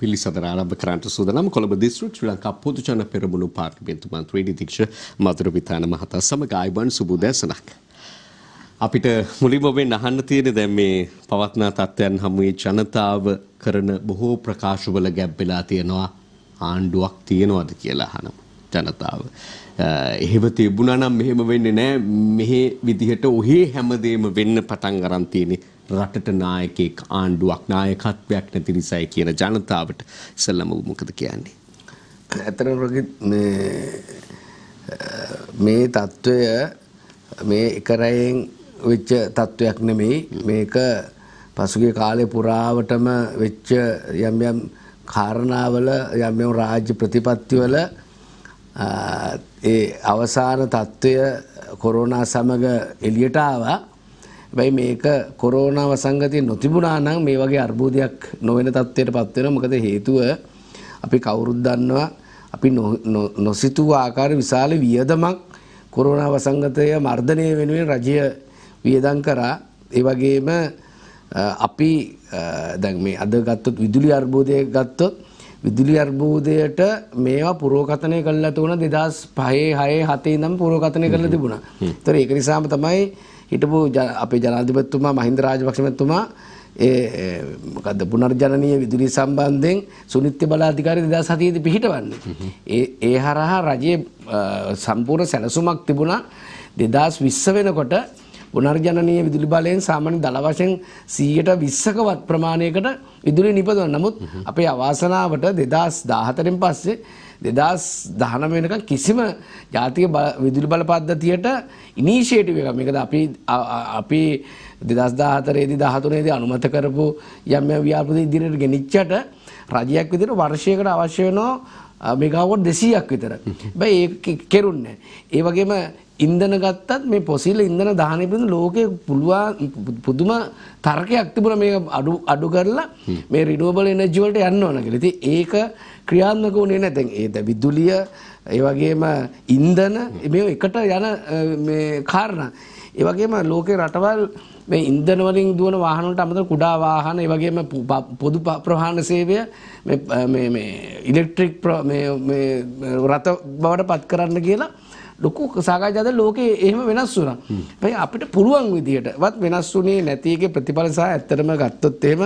පිළිසඳර ආරම්භ කරන්නට සූදානම් කොළඹ දිස්ත්‍රික් ශ්‍රී ලංකා පොදුජන පෙරමුණු පාර්ලිමේන්තු මන්ත්‍රී නිදීක්ෂ මధుරවිතාන මහතා සමග ආයුබෝවන් සුබ උදෑසනක්. අපිට මුලින්ම ඔබෙන් අහන්න තියෙන්නේ දැන් මේ පවත්නා තත්ත්වයන් හමුවේ ජනතාව කරන බොහෝ ප්‍රකාශවල ගැබ් වෙලා තියෙනවා ආණ්ඩුවක් තියෙනවද කියලා අහනවා. ජනතාව. එහෙම තිබුණා නම් මෙහෙම වෙන්නේ නැහැ. මෙහි විදිහට ඔහේ හැමදේම වෙන්න පටන් ගන්න තියෙන්නේ රටට නායකයෙක් ආණ්ඩුවක් නායකත්වයක් නැති නිසායි කියන ජනතාවට ඉස්සෙල්ලම මොකද කියන්නේ? ඇත්තටම මේ මේ తত্ত্বය මේ එකරයෙන් වෙච්ච తত্ত্বයක් නෙමෙයි මේක පසුගිය කාලේ පුරාවටම වෙච්ච යම් යම් කාරණාවල යම් යම් රාජ්‍ය ප්‍රතිපත්තිවල ඒ අවසාන తত্ত্বය කොරෝනා සමග එළියට ආවා හැබැයි මේක කොරෝනාව සංගතිය නොතිබුණා නම් මේ වගේ අර්බුදයක් නොවන තත්ත්වයට පත් වෙනවා. මොකද හේතුව අපි කවුරුත් දන්නවා අපි නොසිතූ ආකාර විශාල වියදමක් කොරෝනාව සංගතය මර්ධනය වෙනුවෙන් රජය වියදම් කරා. ඒ වගේම අපි දැන් මේ අද ගත්තොත් විදුලි අර්බුදය ගත්තොත් විදුලි අර්බූදයට මේවා පුරෝකතනය කල්ලා තුන දෙදස් පහේ හයේ හතේ නම් පුරෝකතනය කරලා තිබුණා. තොර ඒක නිසාම තමයි හිටපු අපේ ජනාධිපතිතුමා මහින්ද රාජපක්ෂමතුමා ඒ මොකද්ද පුනර්ජනනීය විදුලි සම්බන්ධයෙන් සුනිත්‍ය බලාධිකාරී 2007 දී පිහිටවන්නේ. ඒ ඒ හරහා රජයේ සම්පූර්ණ සැලසුමක් තිබුණා 2020 වෙනකොට පුනර්ජනනීය විදුලි බලයෙන් සාමාන්‍ය දළ වශයෙන් 120කවත් ප්‍රමාණයකට විදුලි නිපදවන. නමුත් අපේ අවාසනාවට 2014 න් පස්සේ 2019 වෙනකන් කිසිම ජාතික විදුලි බල පද්ධතියට ඉනිෂියේටිව් එකක් මේකද අපි අපි 2014 දී 13 දී අනුමත කරපු යම් යම් ව්‍යාපෘති ඉදිරියට ගෙනිච්චට රජයක් විදිහට වර්ෂයකට අවශ්‍ය වෙනවා මේගාවට 200ක් විතර. හැබැයි ඒක කෙරුන්නේ ඒ වගේම ඉන්ධන ගත්තත් මේ පොසිල් ඉන්ධන දාහනය පිළිබඳ ලෝකයේ පුළුවන් පුදුම තර්කයක් තිබුණා මේක අඩු අඩු කරලා මේ රිනූවබල් එනර්ජි වලට යන්න ඕන කියලා. ඉතින් ඒක ක්‍රියාත්මක වුණේ නැහැ. දැන් ඒ විදුලිය ඒ වගේම ඉන්ධන මේ එකට යන මේ කාරණා. ඒ වගේම ලෝකේ රටවල් මේ ඉන්ධන වලින් දුවන වාහන වලට අමතරව කුඩා වාහන ඒ වගේම පොදු ප්‍රවාහන සේවය මේ මේ මේ ඉලෙක්ට්‍රික් මේ මේ රථ බවට පත් කරන්න කියලා ලොකු සාකච්ඡාද ලෝකේ එහෙම වෙනස් වුණා. හැබැයි අපිට පුළුවන් විදියටවත් වෙනස් වුණේ නැති එකේ ප්‍රතිඵල සහ ඇත්තටම ගත්තොත් එහෙම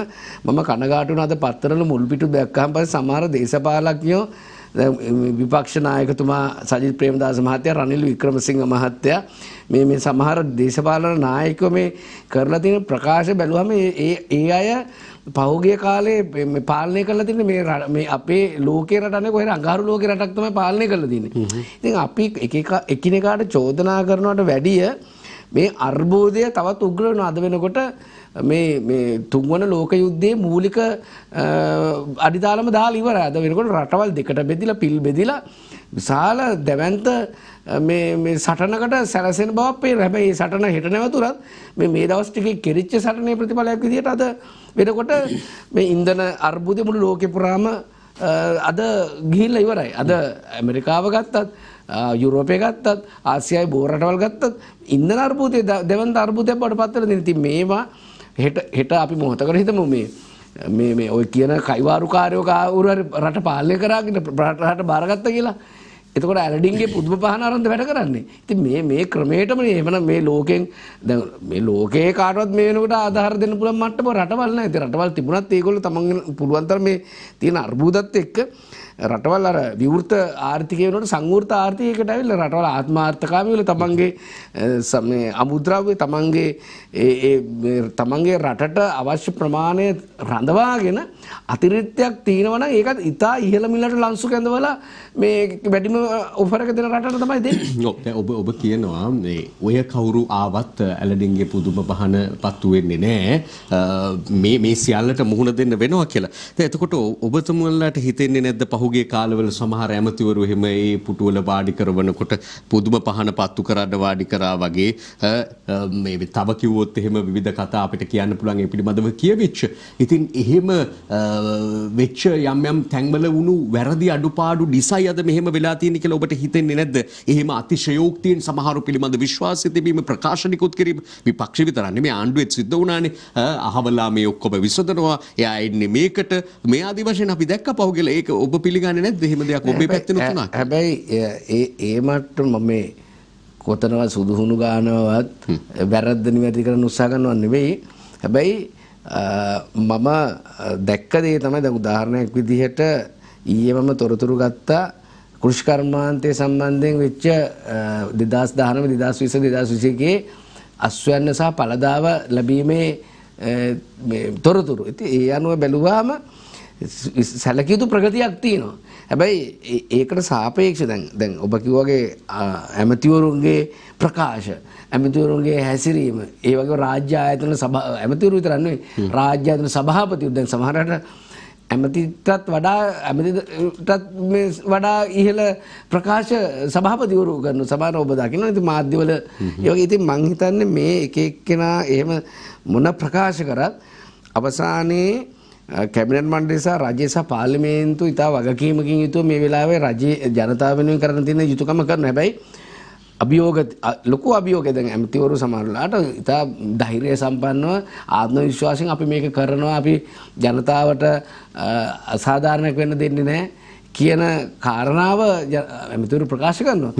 මම කනගාටු වුණා අද පත්තරවල මුල් පිටු දැක්කම පස්සේ සමහර දේශපාලකයෝ විපක්ෂ නායකතුමා සජිත් ප්‍රේමදාස මහත්තයා රනිල් වික්‍රමසිංහ මහත්තයා මේ මේ සමහර දේශපාලන නායකයෝ මේ කරලා තියෙන ප්‍රකාශ බැලුවම ඒ ඒ අය පහුගිය කාලේ මේ පාලනය කරලා තින්නේ මේ මේ අපේ ලෝකේ රටනේ කොහෙර අඟහරු ලෝකේ රටක් තමයි පාලනය කරලා තින්නේ. ඉතින් අපි එක එක එකිනෙකාට චෝදනා කරනවට වැඩිය මේ අර්බෝධය තවත් උග්‍ර වෙනවා අද වෙනකොට මේ මේ තුන්වන ලෝක යුද්ධයේ මූලික අඩිතාලම දාලා ඉවරයි. අද වෙනකොට රටවල් දෙකට බෙදිලා පිල් බෙදිලා විශාල දැවැන්ත මේ මේ සටනකට සැරසෙන බවක් පේනවා. හැබැයි මේ සටන හෙට නැවතුණත් මේ මේ දවස් ටිකේ කෙරිච්ච සටනේ ප්‍රතිඵලයක් විදිහට අද වෙනකොට මේ ඉන්ධන අර්බුදය මුළු ලෝකේ පුරාම අද ගිහිල්ලා ඉවරයි. අද ඇමරිකාව ගත්තත් යුරෝපය ගත්තත් ආසියාවේ බොහෝ රටවල් ගත්තත් ඉන්ධන අර්බුදය දෙවන්ත අර්බුදයක් බවට පත් වෙලා තියෙනවා. ඉතින් මේවා හෙට හෙට අපි මොහොතකට හිතමු මේ මේ මේ ඔය කියන කයිවාරුකාරයෝ කවුරු හරි රට පාලනය කරාගෙන රට බාරගත්ත කියලා එතකොට ඇලඩින්ගේ පුද්ම පහන අරන්ද වැඩ කරන්නේ. ඉතින් මේ මේ ක්‍රමයටම එහෙමනම් මේ ලෝකෙන් දැන් මේ ලෝකේ කාටවත් මේ වෙනකොට ආධාර දෙන්න පුළුවන් මට්ටම රටවල් නැහැ. ඉතින් රටවල් තිබුණත් ඒගොල්ලෝ තමන්ගේ පුළුවන් තරම් මේ තියෙන අර්බුදත් එක්ක රටවල් අර විවෘත ආර්ථිකය වෙනකොට සංවෘත ආර්ථිකයකට ඇවිල්ලා රටවල් ආත්මාර්ථකාමී වෙලා තමන්ගේ මේ අමුද්‍රව්‍ය තමන්ගේ ඒ තමන්ගේ රටට අවශ්‍ය ප්‍රමාණය රඳවාගෙන අතිරිත්‍යයක් තියෙනවා නම් ඒකත් ඉතා ඉහළ මිලට ලංසු කැඳවලා මේ වැඩිම ඔෆර් එක දෙන රටට තමයි දෙන්නේ. ඔව් ඔබ ඔබ කියනවා මේ ඔය කවුරු ආවත් ඇලඩින්ගේ පුදුම පහන පත්තු වෙන්නේ නැහැ. මේ මේ සියල්ලට මුහුණ දෙන්න වෙනවා කියලා. දැන් එතකොට ඔබතුමන්ලාට හිතෙන්නේ නැද්ද පහුගිය කාලවල සමහර ඇමතිවරු එහෙම ඒ පුටුවල වාඩි කරවනකොට පුදුම පහන පත්තු කරන්න වාඩි කරා වගේ මේ තව කිව්වොත් එහෙම විවිධ කතා අපිට කියන්න පුළුවන් ඒ පිළිබඳව කියවිච්ච. ඉතින් එහෙම වෙච්ච යම් යම් තැන්වල වුණු වැරදි අඩුපාඩු නිසයි අද මෙහෙම වෙලා තියෙන්නේ කියලා ඔබට හිතෙන්නේ නැද්ද? එහෙම අතිශයෝක්තියෙන් සමහරු පිළිබඳ විශ්වාසය තිබීම ප්‍රකාශනිකුත් කිරීම විපක්ෂ විතරක් නෙමෙයි ආණ්ඩුවෙත් සිද්ධ වුණානේ. අහවලා මේ ඔක්කොම විසඳනවා. එයා එන්නේ මේකට මේ ආදි වශයෙන් අපි දැක්ක පහුගියල ඒක ඔබ පිළිගන්නේ නැද්ද? එහෙම දෙයක් ඔබේ පැත්තෙනුත් උනා. හැබැයි ඒ ඒ මට්ටම මේ කොතනවා සුදුහුණු ගානවත් වැරද්ද නිවැරදි කරන්න උත්සාහ කරනව නෙවෙයි. හැබැයි මම දැක්ක දේ තමයි දැන් උදාහරණයක් විදිහට ඊයේ මම තොරතුරු ගත්තා කෘෂිකර්මාන්තය සම්බන්ධයෙන් වෙච්ච 2019 2020 2021 ගේ අස්වැන්න සහ පළදාව ලැබීමේ මේ තොරතුරු. ඉතින් ඒ අනුව බැලුවාම සැලකිය යුතු ප්‍රගතියක් තියෙනවා. හැබැයි ඒකට සාපේක්ෂ දැන් දැන් ඔබ කිව්වාගේ ඇමතිවරුන්ගේ ප්‍රකාශ ඇමතිවරුන්ගේ හැසිරීම ඒ වගේ රාජ්‍ය ආයතන සභා ඇමතිවරු විතරක් නෙවෙයි රාජ්‍ය ආයතන සභාපතිවරු දැන් සමහරට ඇමතිටත් වඩා ඇමතිටත් මේ වඩා ඉහළ ප්‍රකාශ සභාපතිවරු කරන සමහර ඔබ දකින්න ඉතින් මාධ්‍යවල ඒ වගේ ඉතින් මං හිතන්නේ මේ එක එක්කෙනා එහෙම මොන ප්‍රකාශ කරත් අවසානයේ කැබිනට් මණ්ඩලය සහ රජය සහ පාර්ලිමේන්තුව ඉතා වගකීමකින් යුතුව මේ වෙලාවේ රජයේ ජනතාව වෙනුවෙන් කරන්න තියෙන යුතුයකම කරන හැබැයි අභියෝග ලොකු අභියෝගයක් දැන් ඇමතිවරු සමහරලාට ඉතා ධෛර්ය සම්පන්නව ආත්ම විශ්වාසයෙන් අපි මේක කරනවා අපි ජනතාවට අසාධාරණයක් වෙන්න දෙන්නේ නැහැ කියන කාරණාව ඇමතිවරු ප්‍රකාශ කරනවා.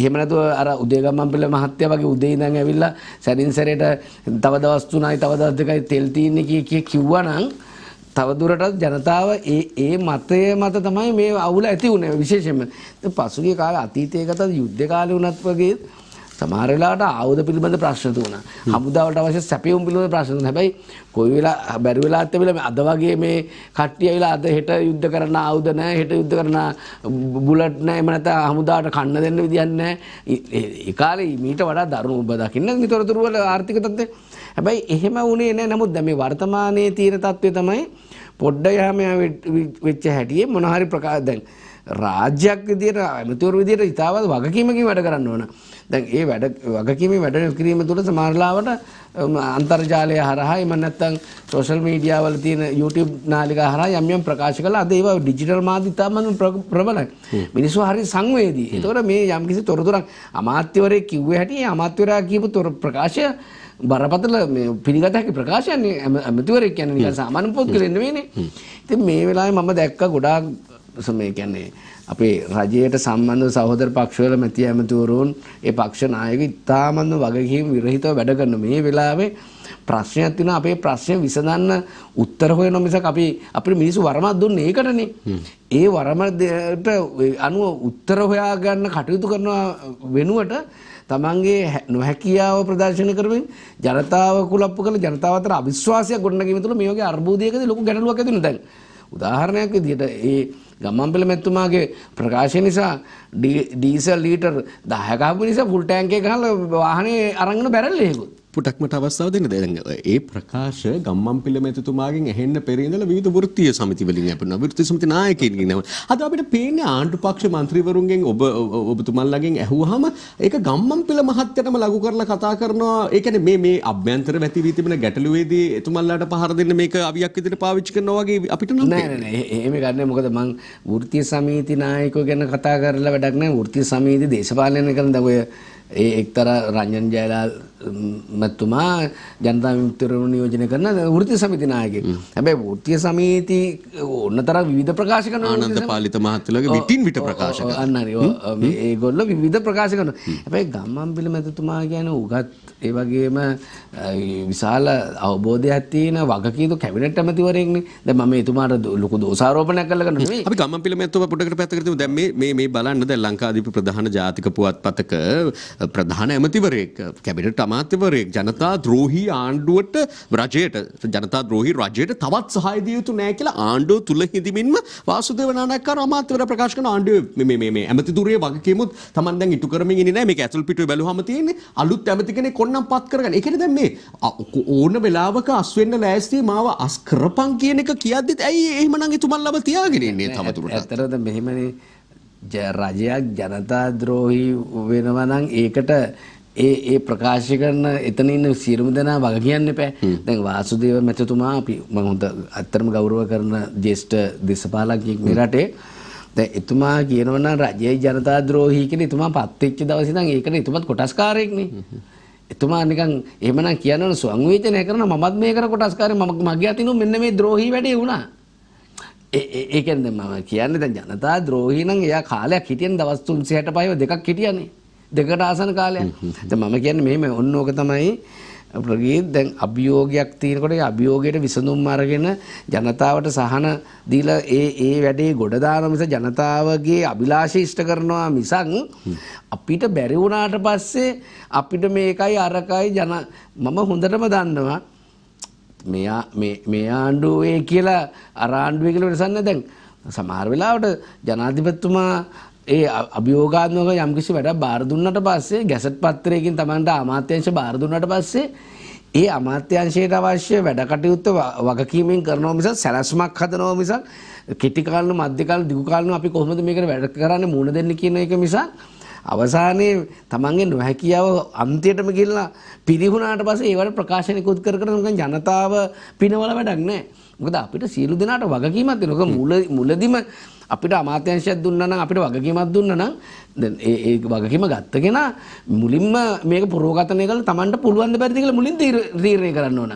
එහෙම නැතුව අර උදේගම්මන්පිල මහත්තයා වගේ උදේ ඉඳන් ඇවිල්ලා සැරින් සැරේට තව දවස් තුනයි තව දවස් දෙකයි තෙල් තියෙන්නේ කිය කිය කිව්වා නම් තවදුරටත් ජනතාව ඒ ඒ මතය මත තමයි මේ අවුල ඇති වුණේ විශේෂයෙන්ම පසුගිය කාලේ අතීතයේ ගත යුද්ධ කාලේ වුණත් වගේ සමහර වෙලාවට ආයුධ පිළිබඳ ප්‍රශ්න තුණා. හමුදාවට අවශ්‍ය සැපයුම් පිළිබඳ ප්‍රශ්න තුණා. හැබැයි කොයි වෙලා බැරි වෙලාත් තිබිලා අද වගේ මේ කට්ටිය ඇවිල්ලා අද හෙට යුද්ධ කරන ආයුධ නැහැ, හෙට යුද්ධ කරන බුලට් නැහැ, එහෙම නැත්නම් හමුදාවට කන්න දෙන්න විදියක් නැහැ. ඒ කාලේ මීට වඩා දරුණු ඔබ දකින්න විතරතුරු වල ආර්ථික තත්ත්වය. හැබැයි එහෙම වුණේ නැහැ. නමුත් දැන් මේ වර්තමානයේ තියෙන තත්ත්වය තමයි පොඩ්ඩ යහමයා වෙච්ච හැටියේ මොන හරි ප්‍රකාශ දැන් රාජ්‍යයක් විදියට ඇමතිවරු විදියට ඉතාවත් වගකීමකින් වැඩ කරන්න ඕන. දැන් ඒ වැඩ වගකීමේ වැඩ කිරීම තුළ සමහරලාවට අන්තර්ජාලය හරහා එම නැත්නම් සෝෂල් මීඩියා වල තියෙන YouTube නාලිකා හරහා යම් යම් ප්‍රකාශ කළා. අද ඒවා ඩිජිටල් මාධ්‍ය ඉතාමත් ප්‍රබලයි. මිනිස්සු හරි සංවේදී. ඒතකොට මේ යම්කිසි තොරතුරක් අමාත්‍යවරයෙක් කිව්වේ හැටි අමාත්‍යවරයා කියපු ප්‍රකාශය බරපතල මේ පිළිගත හැකි ප්‍රකාශයන්නේ ඇමතිවරයෙක් කියන්නේ නිකන් සාමාන්‍ය පුද්ගලෙක් නෙවෙයිනේ. ඉතින් මේ වෙලාවේ මම දැක්ක ගොඩාක් මේ කියන්නේ අපේ රජයට සම්බන්ධ සහෝදර පක්ෂවල මැති ඇමතිවරුන් ඒ පක්ෂ නායක ඉතාමත්ම වගකීම් විරහිතව වැඩ කරන මේ වෙලාවේ ප්‍රශ්නයක් තියෙනවා අපේ ප්‍රශ්න විසඳන්න උත්තර හොයන මිසක් අපි අපිට මිනිස්සු වරමක් දුන්නේ ඒකටනේ. ඒ වරමට අනුව උත්තර හොයාගන්න කටයුතු කරනවා වෙනුවට තමන්ගේ නොහැකියාව ප්‍රදර්ශන කරමින් ජනතාව කුලප්පු කරලා ජනතාව අතර අවිශ්වාසයක් ගොඩනැගීම තුළ මේ වගේ අර්බුදයකදී ලොකු ගැටලුවක් ඇති වෙනවා දැන්. උදාහරණයක් විදිහට ඒ ගම්මන්පිල මැතිතුමාගේ ප්‍රකාශය නිසා ඩීසල් ලීටර් 10ක නිසා ෆුල් ටැංකිය ගහලා වාහනේ අරගෙන බැරල් එහෙකුත් පුටක් මට අවස්ථාව දෙන්න දැන් ඒ ප්‍රකාශ ගම්මන් පිළ මැතිතුමාගෙන් ඇහෙන්න පෙර ඉඳලා විවිධ වෘත්තීය සමිති වලින් ලැබුණා වෘත්තීය සමිති නායකයින්ගෙන් අද අපිට පේන්නේ ආණ්ඩු පක්ෂ മന്ത്രിවරුන්ගෙන් ඔබ ඔබතුමන්ලාගෙන් ඇහුවාම ඒක ගම්මන් පිළ මහත්තයටම ලඝු කරලා කතා කරනවා ඒ කියන්නේ මේ මේ අභ්‍යන්තර වැති වී තිබෙන ගැටලුවේදී එතුමන්ලාට පහර දෙන්න මේක අවියක් විදිහට පාවිච්චි කරනවා වගේ අපිට නම් නෑ නෑ එහෙම ගන්න මොකද මං වෘත්තීය සමිති නායකයෝ ගැන කතා කරලා වැඩක් නෑ වෘත්තීය සමිති දේශපාලනය කරන දවය ඒ එක්තර රංජන් ජයලාල් මැතිතුමා ජනතා විමුක්තිරණ නියෝජනය කරන වෘත්ති සමිති නායකයෙක්. හැබැයි වෘත්ති සමිති ඕනතර විවිධ ප්‍රකාශ කරනවා. ආනන්ද පාලිත මහත්තයාගේ විටින් විට ප්‍රකාශ කරනවා. අන්න හරි. ඒගොල්ලෝ විවිධ ප්‍රකාශ කරනවා. හැබැයි ගම්මන්පිල මැතිතුමා කියන්නේ උගත් ඒ වගේම විශාල අවබෝධයක් තියෙන වගකීතු කැබිනට් ඇමතිවරයෙක්නේ. දැන් මම එතුමාට ලොකු දෝෂාරෝපණයක් කළා කරන්නේ නෙමෙයි. අපි ගමන් පිළිමයත්ව පොඩකට පැත්තකට තියමු. දැන් මේ මේ මේ බලන්න දැන් ලංකාදීප ප්‍රධාන ජාතික පුවත්පතක ප්‍රධාන ඇමතිවරයෙක් කැබිනට් අමාත්‍යවරයෙක් ජනතා ද්‍රෝහී ආණ්ඩුවට රජයට ජනතා ද්‍රෝහී රජයට තවත් සහාය දිය යුතු නැහැ කියලා ආණ්ඩුව තුල හිඳමින්ම වාසුදේව නානක්කාර අමාත්‍යවරයා ප්‍රකාශ කරන ආණ්ඩුවේ මේ මේ මේ ඇමතිදුරේ වගකීමුත් Taman දැන් ඉටු කරමින් ඉන්නේ නැහැ. මේක ඇතුල් පිටුවේ බැලුවම තියෙන්නේ අලුත් ඇමති කෙනෙක් කොන්නම් පත් කරගන්න. ඒකනේ දැන් මේ කරන්නේ ඕන වෙලාවක අස් වෙන්න ලෑස්ති මාව අස් කරපන් කියන එක කියද්දිත් ඇයි එහෙමනම් එතුමන්ලව තියාගෙන ඉන්නේ තවදුරටත් ඇත්තටම මෙහෙමනේ රජයක් ජනතාද්‍රෝහි වෙනවා නම් ඒකට ඒ ඒ ප්‍රකාශ කරන එතන ඉන්න සියලුම දෙනා වග කියන්න එපා. දැන් වාසුදේව මැතිතුමා අපි මම හොඳ අත්‍තරම ගෞරව කරන ජ්‍යෙෂ්ඨ දේශපාලකයෙක් මේ රටේ. දැන් එතුමා කියනවා නම් රජයේ ජනතාද්‍රෝහි කියන එතුමා පත් වෙච්ච දවසේ ඉඳන් ඒකට එතුමත් කොටස්කාරයෙක් නේ. එතුමා නිකන් එහෙමනම් කියනවනේ සංවේචනය කරන මමත් මේ කර කොටස්කාරී මම මගේ අතිනු මෙන්න මේ ද්‍රෝහි වැඩේ වුණා. ඒ කියන්නේ මම කියන්නේ දැන් ජනතා ද්‍රෝහි නම් එයා කාලයක් හිටියන දවස් 365 දෙකක් හිටියනේ. දෙකට ආසන කාලයක්. දැන් මම කියන්නේ මෙහෙම ඔන්න ඕක තමයි වගේ දැන් අභියෝගයක් තියෙනකොට ඒ අභියෝගයට විසඳුම් අරගෙන ජනතාවට සහන දීලා ඒ ඒ වැඩේ ගොඩ දාන මිස ජනතාවගේ අභිලාෂය ඉෂ්ට කරනවා මිසක් අපිට බැරි වුණාට පස්සේ අපිට මේකයි අරකයි ජන මම හොඳටම දන්නවා මෙයා මේ මේ ආණ්ඩුවේ කියලා අර ආණ්ඩුවේ කියලා වෙනසක් නැහැ දැන් සමහර වෙලාවට ජනාධිපතිතුමා ඒ අභියෝගාත්මක යම්කිසි වැඩක් බාර දුන්නට පස්සේ ගැසට් පත්‍රයකින් Tamanට අමාත්‍යාංශ බාර දුන්නට පස්සේ ඒ අමාත්‍යාංශයට අවශ්‍ය වැඩ කටයුත්ත වගකීමෙන් කරනවා මිසක් සැලැස්මක් හදනවා මිසක් කෙටි කාලන මධ්‍ය කාලන දිගු කාලන අපි කොහොමද මේකට වැඩ කරන්නේ මුණ දෙන්නේ කියන එක මිසක් අවසානයේ තමන්ගේ නොහැකියාව අන්තියටම ගිහිල්ලා පිරිහුණාට පස්සේ ඒවට ප්‍රකාශනිකුත් කර කර නිකන් ජනතාව පිනවල වැඩක් නැහැ මොකද අපිට සියලු දෙනාට වගකීමක් දෙනවා. මුල මුලදිම අපිට අමාත්‍යංශයක් දුන්නා නම් අපිට වගකීමක් දුන්නා නම් දැන් ඒ ඒ වගකීම ගත්ත කෙනා මුලින්ම මේක පුරෝගතණය කරලා Tamanට පුළුවන් ද බැරිද කියලා මුලින් තීරණය කරන්න ඕන.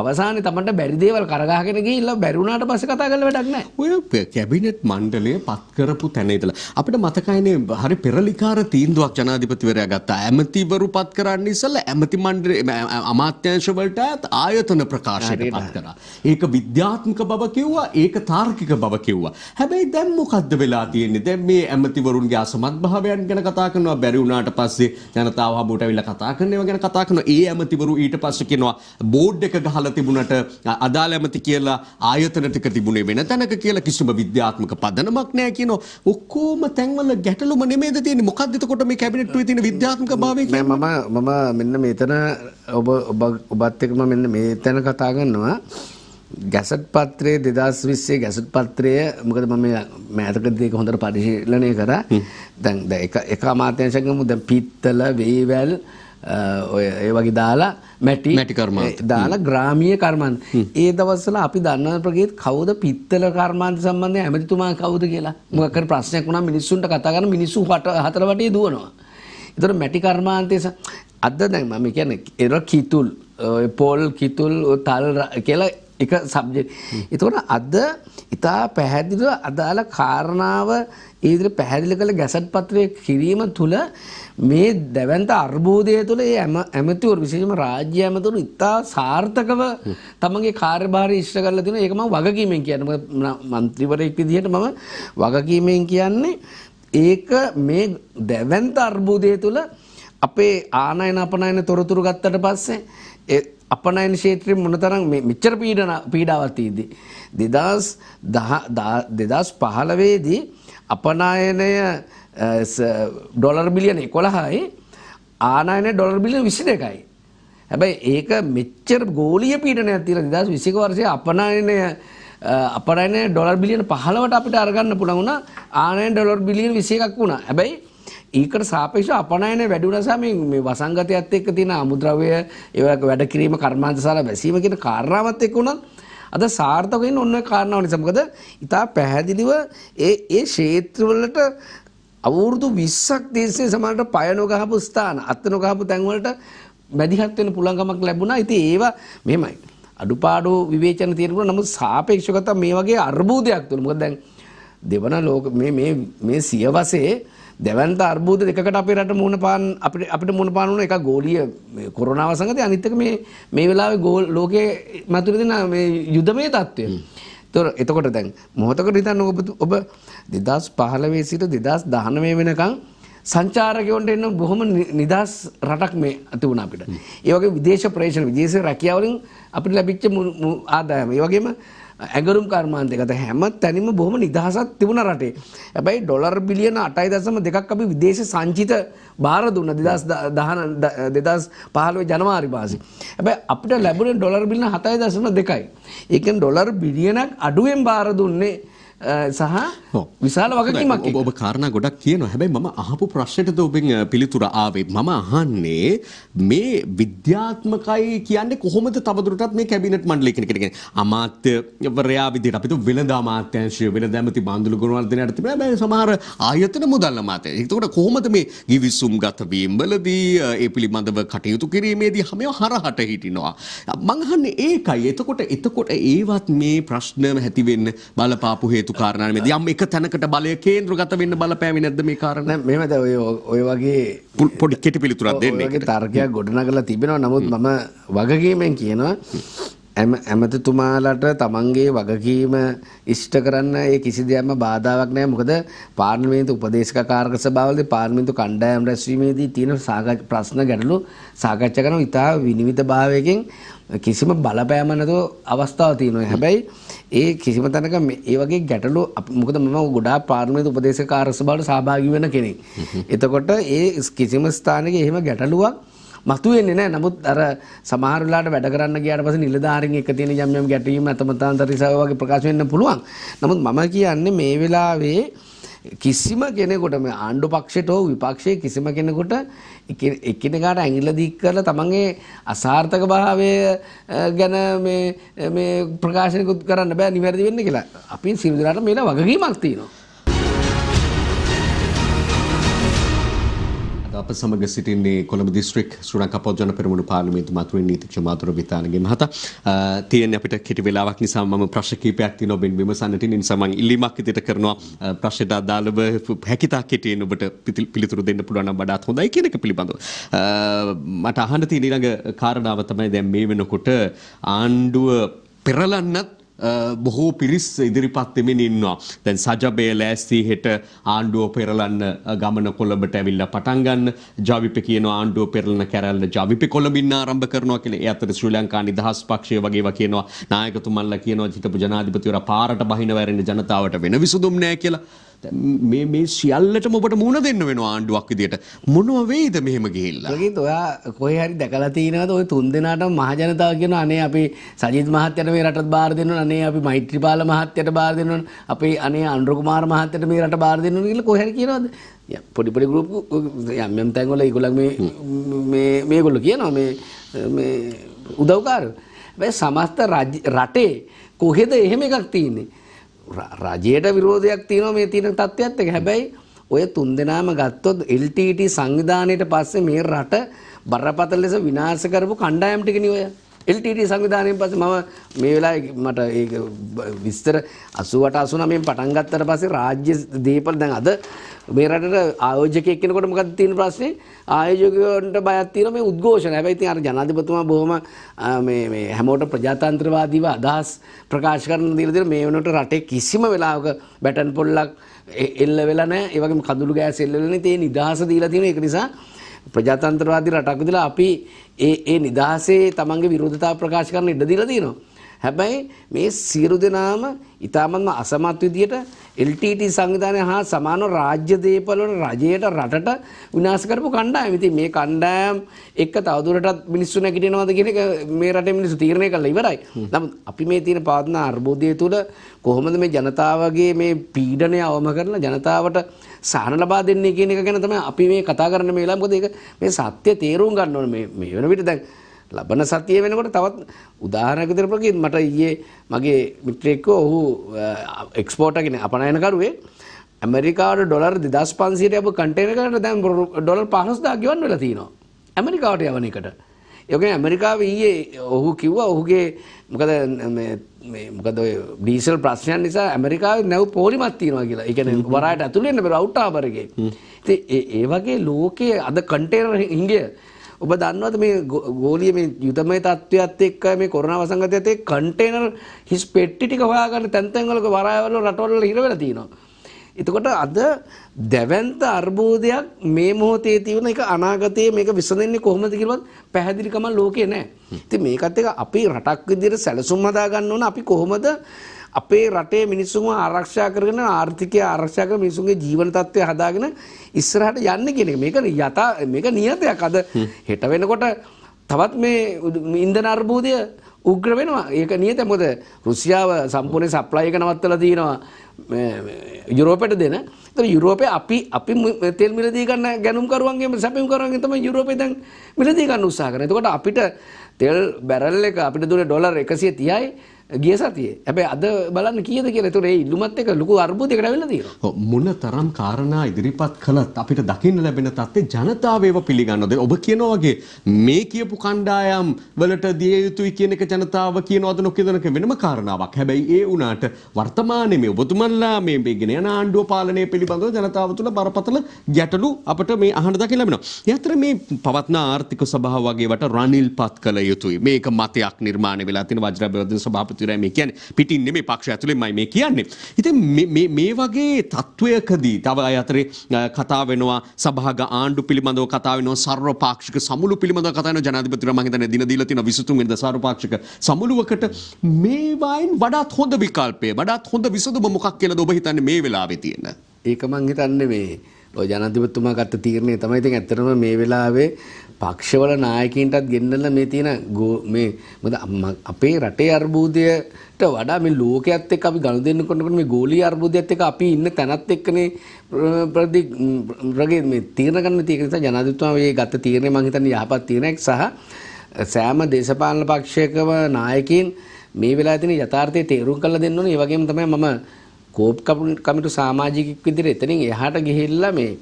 අවසානයේ තමන්ට බැරි දේවල් කරගහගෙන ගිහිල්ලා බැරිුණාට පස්සේ කතා කරලා වැඩක් නැහැ. ඔය කැබිනට් මණ්ඩලය පත් කරපු තැන ඉඳලා අපිට මතකයිනේ හරි පෙරලිකාර තීන්දුවක් ජනාධිපතිවරයා ගත්තා. ඇමතිවරු පත් කරන්න ඉස්සෙල්ලා ඇමති මණ්ඩලය අමාත්‍යංශ වලට ආයතන ප්‍රකාශයට පත් කරා. ඒක විද්‍යාත්මක බව කිව්වා, ඒක තාර්කික බව කිව්වා. හැබැයි දැන් මොකද්ද වෙලා තියෙන්නේ? දැන් මේ ඇමතිවරුන්ගේ අසමත්භාවයන් ගැන කතා කරනවා බැරි වුණාට පස්සේ ජනතාව හමුවට අවිල්ලා කතා කරනවා ගැන කතා කරනවා. ඒ ඇමතිවරු ඊට පස්සේ කියනවා බෝඩ් එක ගහලා අහලා තිබුණට අදාළ ඇමති කියලා ආයතන ටික තිබුණේ වෙන තැනක කියලා කිසිම විද්‍යාත්මක පදනමක් නැහැ කියනවා. ඔක්කොම තැන්වල ගැටලුම නෙමෙයිද තියෙන්නේ? මොකක්ද එතකොට මේ කැබිනට්ුවේ තියෙන විද්‍යාත්මක භාවය කියන්නේ? මම මම මෙන්න මෙතන ඔබ ඔබත් එක්ක මම මෙන්න මෙතන කතා කරනවා. ගැසට් පත්‍රයේ දෙදස් විස්සේ ගැසට් පත්‍රය මොකද මම මෑතකදක හොඳට පරිශීලනය කර දැන් එක අමාත්‍යංශකම ද පිත්තල වේවැල් ඔය ඒ වගේ දාලා මැටි මැටි කර්මාන්ත දාලා ග්‍රාමීය කර්මාන්ත. ඒ දවස්වල අපි දන්නව ප්‍රගේත් කවුද පිත්තල කර්මාන්ත සම්බන්ධයෙන් ඇමතිතුමා කවුද කියලා. මොකක් හරි ප්‍රශ්නයක් වුණා මිනිස්සුන්ට කතා කරන මිනිස්සු හතර වටේ දුවනවා. ඒතර මැටි කර්මාන්තයේ අද දැන් මම කියන්නේ ඒර කිතුල් පොල් කිතුල් තල් කියලා එක සබ්ජෙක්ට්. ඒතකොට අද ඉතා පැහැදිලිව අදාළ කාරණාව ඉදිරි පැහැදිලි කළ ගැසට් පත්‍රයේ කිරීම තුළ මේ දැවන්ත අර්බෝධය තුළ ඒ ඇමතිවරු විශේෂම රාජ්‍ය ඇමතුරු ඉතා සාර්ථකව තමගේ කාර්භාරය ඉශ්ට කරලා තින ඒකම වගකීමෙන් කියන්න මන්ත්‍රීවරයෙක් විදිහට මම වගකීමෙන් කියන්නේ ඒක මේ දැවන්ත අර්බෝධය තුළ අපේ ආනයන අපනයන තොරතුරු ගත්තට පස්සේ අපනයන ශේත්‍රයෙන් මොනතරම් මේ මෙච්චර පීඩන පීඩාවක් තියෙදි 2000 2015 දී අපනයනය ඩොලර් බිලියන uh, එකොළහයි ආනායන ඩොලර් බිලියන විසි දෙකයි. හැබැයි ඒක මෙච්චර ගෝලිය පීටනය තිර දස් විසික වර්ෂය අපනායනය uh, අපරන ඩොලර් බිලියන පහලවට අපිට අරගන්න පුළගුණ ආනයන් ඩොලර් බිලියන විසි එකක් වුණ හැබැයි ඒකට සාපේෂ අපනයන වැඩුනසම මේ වසංගතයත් එක්ක තින අමුද්‍රවය ඒවක වැඩ කිරීම කර්මාන්තසාල බැසීමකට කාරණාවත් එක් වුණත් අද සාර්ථකයෙන් ඔන්න කාරණාව නිසමකද ඉතා පැහැදිලිව ඒ ඒ ශේත්‍රවලට අවුරුදු 20ක් තිස්සේ සමහරට පය නොගහපු ස්ථාන අත් නොගහපු තැන් වලට මැදිහත් වෙන්න පුළුවන්කමක් ලැබුණා. ඉතින් ඒවා මෙහෙමයි. අඩුපාඩු විවේචන තියෙනවා. නමුත් සාපේක්ෂව ගත්තා මේ වගේ අර්බුදයක් තුන. මොකද දැන් දෙවන ලෝක මේ මේ මේ සියවසේ දෙවන්ත අර්බුද දෙකකට අපේ රට මුණ පාන අපිට අපිට මුණ පාන වුණ එක ගෝලීය කොරෝනාව සංගතය අනිත් එක මේ මේ වෙලාවේ ලෝකයේ මතුවෙන මේ යුදමය තත්ත්වය. ඒතකොට එතකොට දැන් මොහොතකට හිතන්න ඔබ ඔබ 2015 සිට 2019 වෙනකන් සංචාරකයොන්ට එන්න බොහොම නිදහස් රටක් මේ ඇති වුණා අපිට. ඒ වගේ විදේශ ප්‍රේෂණ විදේශ රැකියාවලින් අපිට ලැබිච්ච ආදායම. ඒ වගේම ඇගරුම් කර්මාන්තයකත හැම තැනිම බොහොම නිදහසක් තිබුණ රටේ. හැබැයි ඩොලර් බිලියන 8.2 අපි විදේශ සංචිත බාර දුන්න 2015 ජනවාරි මාසේ. හැබැයි අපිට ලැබුණේ ඩොලර් බිලියන 7.2යි. ඒ කියන්නේ ඩොලර් බිලියනක් අඩුවෙන් බාර දුන්නේ සහ විශාල වගකීමක් ඔබ කාරණ ගොඩක් කියනවා හැබැයි මම අහපු ප්‍රශ්නයටද ඔබෙන් පිළිතුර ආවේ මම අහන්නේ මේ විද්‍යාත්මකයි කියන්නේ කොහොමද තවදුරටත් මේ කැබිනට් මණ්ඩලය කියන කෙනෙක් අමාත්‍යවරයා විදිහට අපිට වෙළඳ අමාත්‍යංශය වෙළඳ ඇමති බාන්දුළු ගුණවර්ධනයට තිබෙන හැබැයි සමහර ආයතන මුදල් අමාත්‍ය. ඒකට කොහොමද මේ ගිවිසුම් ගත වීම වලදී ඒ පිළිබඳව කටයුතු කිරීමේදී හැමෝ හරහට හිටිනවා. මම අහන්නේ ඒකයි. එතකොට එතකොට ඒවත් මේ ප්‍රශ්න ඇති වෙන්න බලපාපු හේතු යුතු කාරණානේ මේ. යම් එක තැනකට බලය කේන්ද්‍රගත වෙන්න බලපෑමේ නැද්ද මේ කාරණා? මෙහෙමද ඔය ඔය වගේ පොඩි කෙටි පිළිතුරක් දෙන්න. ඔයගේ තර්කයක් ගොඩනගලා තිබෙනවා. නමුත් මම වගකීමෙන් කියනවා ඇමතිතුමාලට තමන්ගේ වගකීම ඉෂ්ට කරන්න ඒ කිසි දෙයක්ම බාධාවක් නැහැ මොකද පාර්ලිමේන්තු උපදේශක කාර්ක සභාවලදී පාර්ලිමේන්තු කණ්ඩායම් රැස්වීමේදී තියෙන ප්‍රශ්න ගැටලු සාකච්ඡා කරන ඉතා විනිවිදභාවයකින් කිසිම බලපෑම නැතුව අවස්ථාවක් තියෙනවා. හැබැයි ඒ කිසිම තැනක මේ වගේ ගැටලු මොකද මම ගොඩාක් පාර්ලිමේන්තු උපදේශක කාර්ක සභාවට සහභාගී වෙන කෙනෙක්. එතකොට ඒ කිසිම ස්ථානයක එහෙම ගැටලුවක් මතුවෙන්නේ නැහැ. නමුත් අර සමහර වෙලාවට වැඩ කරන්න ගියාට පස්සේ නිලධාරීන් එක තියෙන යම් යම් ගැටීම් අතමතාන්තර ඉසාව වගේ ප්‍රකාශ වෙන්න පුළුවන්. නමුත් මම කියන්නේ මේ වෙලාවේ කිසිම කෙනෙකුට මේ ආණ්ඩු පක්ෂයට හෝ විපක්ෂයේ කිසිම කෙනෙකුට එකිනෙකාට ඇඟිල්ල දික් කරලා තමන්ගේ අසාර්ථක භාවය ගැන මේ මේ ප්‍රකාශනකුත් කරන්න බෑ නිවැරදි වෙන්න කියලා. අපි සිවිදලාට මේලා වගකීමක් තියෙනවා. අප සමග සිටින්නේ කොළඹ දිස්ත්‍රික් ශ්‍රණක පොජන පෙරමුණු පාර්ලිමේන්තු මතුවෙන් නීතිඥ මාතුර විතානගේ මහතා තියෙන අපිට කෙටි වෙලාවක් නිසා මම ප්‍රශ්න කිහිපයක් තියෙනවා ඔබෙන් විමසන්නට ඉතින් සමන් ඉල්ලීමක් ඉදිරියට කරනවා ප්‍රශ්නට අදාළව හැකිතා කෙටියෙන් ඔබට පිළිතුරු දෙන්න පුළුවන් නම් වඩාත් හොඳයි කියන එක පිළිබඳව මට අහන්න තියෙන ඊළඟ කාරණාව තමයි දැන් මේ වෙනකොට ආණ්ඩුව පෙරලන්නත් බොහෝ පිරිස් ඉදිරිපත් වෙමින් ඉන්නවා. දැන් සජබේ ලෑස්ති හෙට ආණ්ඩුව පෙරලන්න ගමන කොළඹට ඇවිල්ලා පටන් ගන්න. ජවිප කියන ආණ්ඩුව පෙරලන කැරැල්ල ජවිප කොළඹින් ආරම්භ කරනවා කියලා. ඒ අතර ශ්‍රී ලංකා නිදහස් පක්ෂය වගේවා කියනවා. නායකතුමන්ලා කියනවා හිටපු ජනාධිපතිවරයා පාරට බහින වැරෙන ජනතාවට වෙන විසඳුම් නැහැ කියලා. මේ මේ සියල්ලටම ඔබට මුණ දෙන්න වෙනවා ආණ්ඩුවක් විදියට. මොනව වෙයිද මෙහෙම ගිහිල්ලා? ඒකත් ඔයා කොහේ හරි දැකලා තියෙනවද ඔය තුන් දෙනාටම මහජනතාව කියන අනේ අපි සජිත් මහත්තයාට මේ රටත් බාර දෙන්න ඕන අනේ අපි මෛත්‍රීපාල මහත්තයාට බාර දෙන්න ඕන අපේ අනේ අනුර කුමාර මහත්තයාට මේ රට බාර දෙන්න ඕන කියලා කොහේ හරි කියනවද? පොඩි පොඩි ගෲප් යම් යම් තැන්වල ඒගොල්ලන් මේ මේ මේගොල්ලෝ කියනවා මේ මේ උදව්කාර. හැබැයි සමස්ත රටේ කොහෙද එහෙම එකක් තියෙන්නේ? රජයට විරෝධයක් තියෙනවා මේ තියෙන තත්ත්වයත් එක්ක. හැබැයි ඔය තුන්දෙනාම ගත්තොත් LTT e සංවිධානයට පස්සේ මේ රට බරපතල ලෙස විනාශ කරපු කණ්ඩායම් ටිකනේ ඔය. එල්ටට සංවිධානයෙන් පස මම මේ වෙලා මට ඒ විස්තර අසුවට අසුනමෙන් පටන්ගත්තර පසේ රාජ්‍ය දේපල් දැන් අද මේ රටට ආයෝජකයක් කෙනකොට මොකද තියෙන ප්‍රශ්නේ ආයෝජකයන්ට බයක් තියෙන මේ උද්ඝෝෂණ. හැබැයි ඉතින් අර ජනාධිපතිතුමා බොහොම මේ මේ හැමෝටම ප්‍රජාතන්ත්‍රවාදීව අදහස් ප්‍රකාශ කරන දේ දින මේ වෙනකොට රටේ කිසිම වෙලාවක බැටන් පොල්ලක් එල්ල වෙලා නැහැ. ඒ වගේම කඳුළු ගෑස් එල්ල වෙලා නැහැ. ඒ නිදහස දීලා තියෙන ඒක නිසා ප්‍රජාතන්ත්‍රවාදී රටක් විදිහට අපි ඒ ඒ නිදහසේ තමන්ගේ විරෝධතාව ප්‍රකාශ කරන්න ඉඩ දීලා තියෙනවා. හැබැයි මේ සියලු දෙනාම ඊටමත්ම අසමත් විදියට LTT සංවිධානය හා සමානව රාජ්‍ය දේපල වල රජයට රටට විනාශ කරපු කණ්ඩායම. ඉතින් මේ කණ්ඩායම් එක්ක තවදුරටත් මිනිස්සු නැගිටිනවද කියන එක මේ රටේ මිනිස්සු තීරණය කළා ඉවරයි. නමුත් අපි මේ තියෙන පාදන අර්බුදය තුළ කොහොමද මේ ජනතාවගේ මේ පීඩනය අවම කරලා ජනතාවට සහන ලබා දෙන්නේ කියන එක ගැන තමයි අපි මේ කතා කරන්න මේ වෙලාවේ මොකද ඒක මේ සත්‍ය තේරුම් ගන්න ඕනේ මේ මේ වෙන විට දැන් ලබන සතිය වෙනකොට තවත් උදාහරණයක් විදිහට ප්‍රකීත් මට ඊයේ මගේ මිත්‍රයෙක්ව ඔහු එක්ස්පෝර්ටර් කෙනෙක් අපනයන කරුවේ ඇමරිකාවට ඩොලර් 2500ට යපු කන්ටේනර් එකකට දැන් ඩොලර් 5000 ගෙවන්න වෙලා තිනවා ඇමරිකාවට යවන එකට. ඒ කියන්නේ ඇමරිකාවේ ඊයේ ඔහු කිව්වා ඔහුගේ මොකද මේ මොකද ඔය ඩීසල් ප්‍රශ්නයන් නිසා ඇමරිකාවේ නැව් පොලිමක් තියෙනවා කියලා. ඒ කියන්නේ වරායට ඇතුළු වෙන්න බෑ අවුට් ආවර් එකේ. ඉතින් ඒ ඒ වගේ ලෝකයේ අද කන්ටේනර් හිඟිය ඔබ දන්නවද මේ ගෝලීය මේ යුදමය තත්ත්වයත් එක්ක මේ කොරෝනා වසංගතයත් එක්ක කන්ටේනර් හිස් පෙට්ටි ටික හොයාගන්න තැන් තැන් වල වරායවල රටවල හිර වෙලා තියෙනවා. එතකොට අද දැවැන්ත අර්බෝධයක් මේ මොහොතේ තියෙන එක අනාගතයේ මේක විසඳෙන්නේ කොහොමද කියලාවත් පැහැදිලිකම ලෝකේ නැහැ. ඉතින් මේකත් එක අපේ රටක් විදිහට සැලසුම් හදා ගන්න ඕන අපි කොහොමද අපේ රටේ මිනිසුන්ව ආරක්ෂා කරගෙන ආර්ථිකය ආරක්ෂා කරගෙන මිනිසුන්ගේ ජීවන තත්ත්වය හදාගෙන ඉස්සරහට යන්නේ කියන එක. මේක යථා මේක නියතයක්. අද හෙට වෙනකොට තවත් මේ ඉන්ධන අර්බුදය උග්‍ර වෙනවා ඒක නියත මොද රුසියාව සම්පූර්ණ සප්ලයි එක නවත්තලා තියෙනවා යුරෝපයට දෙන. ඒතර යුරෝපේ අපි අපි තෙල් මිලදී ගන්න ගැනුම්කරුවන්ගේ සැපයුම්කරුවන්ගේ තමයි යුරෝපේ දැන් මිලදී ගන්න උත්සාහ කරන්නේ. එතකොට අපිට තෙල් බැරල් එක අපිට දුන්නේ ඩොලර් 130යි ගිය සතියේ. හැබැයි අද බලන්න කීයද කියලා. ඒතර ඒ ඉල්ලුමත් එක ලොකු අර්බුදයකට ඇවිල්ලා තියෙනවා. ඔව් මොන තරම් කාරණා ඉදිරිපත් කළත් අපිට දකින්න ලැබෙන තත්ත්වේ ජනතාව ඒව පිළිගන්නවද? ඔබ කියනවා වගේ මේ කියපු කණ්ඩායම් වලට දිය යුතුයි කියන එක ජනතාව කියනවද නොකියනක වෙනම කාරණාවක්. හැබැයි ඒ වුණාට වර්තමානයේ මේ ඔබතුමන්ලා මේ බෙගෙන යන ආණ්ඩුව පාලනය පිළිබඳව ජනතාව තුළ බරපතල ගැටලු අපට මේ අහන්න දකින්න ලැබෙනවා. ඒ අතර මේ පවත්න ආර්ථික සභාව වගේ වට රනිල්පත් කළ යුතුයි. මේක මතයක් නිර්මාණය වෙලා තියෙන වජ්‍රබර්ධන සභාපති අමාත්‍යවරයා මේ කියන්නේ පිටින් නෙමෙයි පක්ෂය ඇතුලේ මම මේ කියන්නේ. ඉතින් මේ වගේ තත්වයකදී තව අය අතරේ කතා වෙනවා සභාග ආණ්ඩු පිළිබඳව කතා වෙනවා සර්වපාක්ෂික සමුළු පිළිබඳව කතා වෙනවා ජනාධිපතිතුමා මම හිතන්නේ දින දීලා තියෙන 23 වෙනිදා සර්වපාක්ෂික සමුළුවකට මේවායින් වඩාත් හොඳ විකල්පය වඩාත් හොඳ විසඳුම මොකක් කියලාද ඔබ හිතන්නේ මේ වෙලාවේ තියෙන? ඒක මං හිතන්නේ මේ ඔය ජනාධිපතිතුමා ගත්ත තීරණය තමයි ඉතින් ඇත්තටම මේ වෙලාවේ පක්ෂවල නායකයින්ටත් ගෙන්නලා මේ තියෙන මේ මොකද අපේ රටේ අර්බුදයට වඩා මේ ලෝකයේත් එක්ක අපි ගනුදෙනු කරනකොට මේ ගෝලීය අර්බුදයේත් එක්ක අපි ඉන්න තැනත් එක්කනේ ප්‍රති රගේ මේ තීරණ ගන්න තියෙන නිසා ජනාධිපතිතුමා මේ ගත්ත තීරණය මම හිතන්නේ යහපත් තීරණයක් සහ සෑම දේශපාලන පක්ෂයකම නායකයින් මේ වෙලාවේ තියෙන යථාර්ථය තේරුම් කරලා දෙන්න ඕනේ. ඒ වගේම තමයි මම කෝප් කමිටු සමාජිකෙක් විදිහට එතනින් එහාට ගිහිල්ලා මේ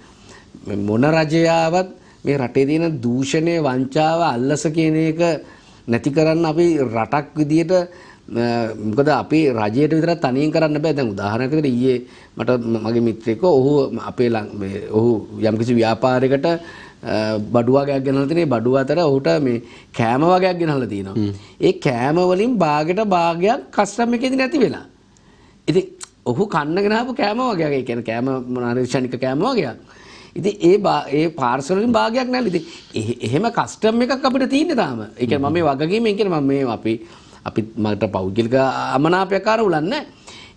මොන රජයාවත් මේ රටේ තියෙන දූෂණය වංචාව අල්ලස කියන එක නැති කරන්න අපි රටක් විදියට මොකද අපි රජයට විතර තනියෙන් කරන්න බෑ දැන් උදාහරණයක් විදිහට ඊයේ මට මගේ මිත්‍රයෙක් ඔහු අපේ මේ ඔහු යම්කිසි ව්‍යාපාරයකට බඩු වර්ගයක් ගෙනහලා තියෙන බඩු අතර ඔහුට මේ කෑම වර්ගයක් ගෙනහලා තිනවා. ඒ කෑම වලින් භාගයට භාගයක් කස්ටම් එකේදී නැති වෙලා. ඉතින් ඔහු කන්නගෙන ආපු කෑම වගේ. ඒ කියන්නේ කෑම මොනාරිෂණික කෑම වගේ. ඉතින් ඒ ඒ පාර්සල් වලින් භාගයක් නැල්ල. ඉතින් එහෙම කස්ටම් එකක් අපිට තියෙන්නේ තාම. ඒ කියන්නේ මම මේ වගකීමෙන් කියන මම මේ අපි අපි මට පෞද්ගලික අමනාපයක් ආර උලන්නේ